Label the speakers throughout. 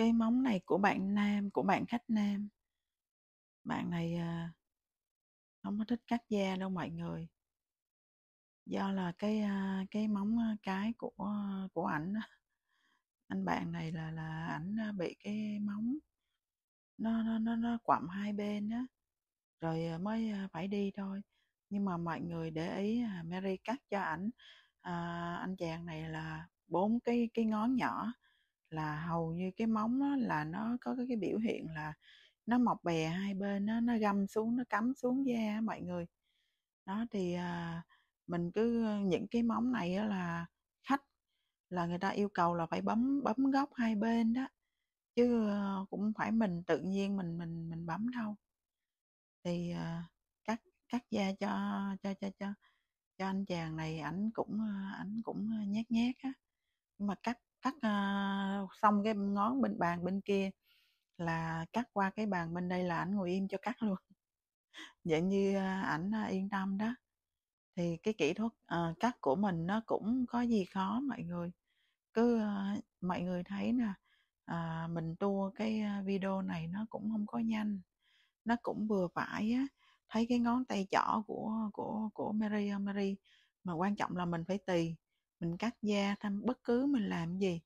Speaker 1: cái móng này của bạn nam của bạn khách nam bạn này à, không có thích cắt da đâu mọi người do là cái à, cái móng à, cái của à, của ảnh anh bạn này là là ảnh bị cái móng nó nó nó nó quặm hai bên á rồi mới phải đi thôi nhưng mà mọi người để ý Mary cắt cho ảnh à, anh chàng này là bốn cái cái ngón nhỏ là hầu như cái móng đó là nó có cái, biểu hiện là nó mọc bè hai bên đó, nó găm xuống nó cắm xuống da mọi người đó thì à, mình cứ ờ, những cái móng này là khách là người ta yêu cầu là phải bấm bấm góc hai bên đó chứ ờ, cũng phải mình tự nhiên mình mình mình bấm đâu thì à, cắt cắt da cho cho cho cho cho anh chàng này ảnh cũng ảnh cũng nhát nhát á nhưng mà cắt cắt uh, ờ, xong cái ngón bên bàn bên kia là cắt qua cái bàn bên đây là ảnh ngồi im cho cắt luôn vậy như ờ, ảnh ờ, yên tâm đó thì cái kỹ thuật uh, cắt của mình nó cũng có gì khó mọi người cứ uh, mọi người thấy nè uh, mình tua cái video này nó cũng không có nhanh nó cũng vừa phải á thấy cái ngón tay chỏ của của của Mary Mary mà quan trọng là mình phải tì mình cắt da thăm bất cứ mình làm gì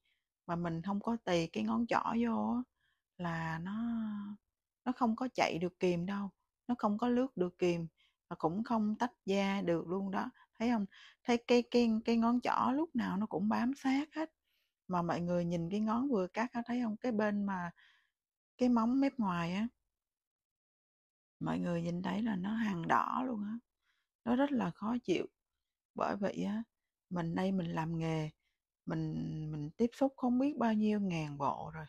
Speaker 1: mà mình không có tì cái ngón trỏ vô là nó nó không có chạy được kìm đâu nó không có lướt được kìm và cũng không tách da được luôn đó thấy không thấy cái cái cái ngón trỏ lúc nào nó cũng bám sát hết mà mọi người nhìn cái ngón vừa cắt á thấy không cái bên mà cái móng mép ngoài á mọi người nhìn thấy là nó hàng đỏ luôn á nó rất là khó chịu bởi vậy á mình đây mình làm nghề mình mình tiếp xúc không biết bao nhiêu ngàn bộ rồi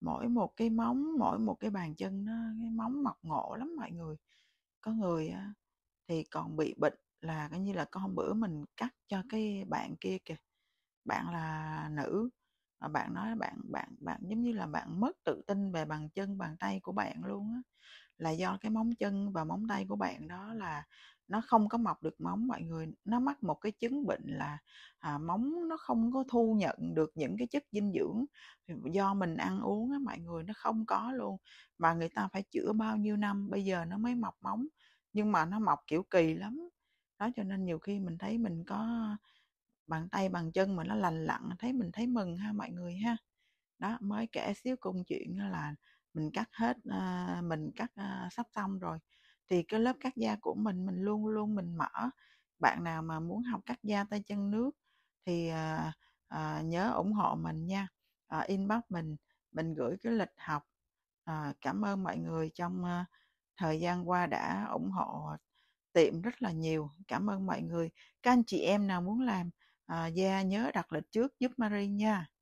Speaker 1: mỗi một cái móng mỗi một cái bàn chân nó cái móng mọc ngộ lắm mọi người có người thì còn bị bệnh là coi như là con bữa mình cắt cho cái bạn kia kìa bạn là nữ mà bạn nói bạn bạn bạn giống như là bạn mất tự tin về bàn chân bàn tay của bạn luôn á là do cái móng chân và móng tay của bạn đó là nó không có mọc được móng mọi người nó mắc một cái chứng bệnh là à, móng nó không có thu nhận được những cái chất dinh dưỡng do mình ăn uống á mọi người nó không có luôn mà người ta phải chữa bao nhiêu năm bây giờ nó mới mọc móng nhưng mà nó mọc kiểu kỳ lắm đó cho nên nhiều khi mình thấy mình có bàn tay bàn chân mà nó lành lặn thấy mình thấy mừng ha mọi người ha đó mới kể xíu công chuyện là mình cắt hết à, mình cắt à, sắp xong rồi thì cái lớp cắt da của mình mình luôn luôn mình mở bạn nào mà muốn học cắt da tay chân nước thì à, à, nhớ ủng hộ mình nha à, inbox mình mình gửi cái lịch học à, cảm ơn mọi người trong à, thời gian qua đã ủng hộ tiệm rất là nhiều cảm ơn mọi người các anh chị em nào muốn làm à, da nhớ đặt lịch trước giúp Marie nha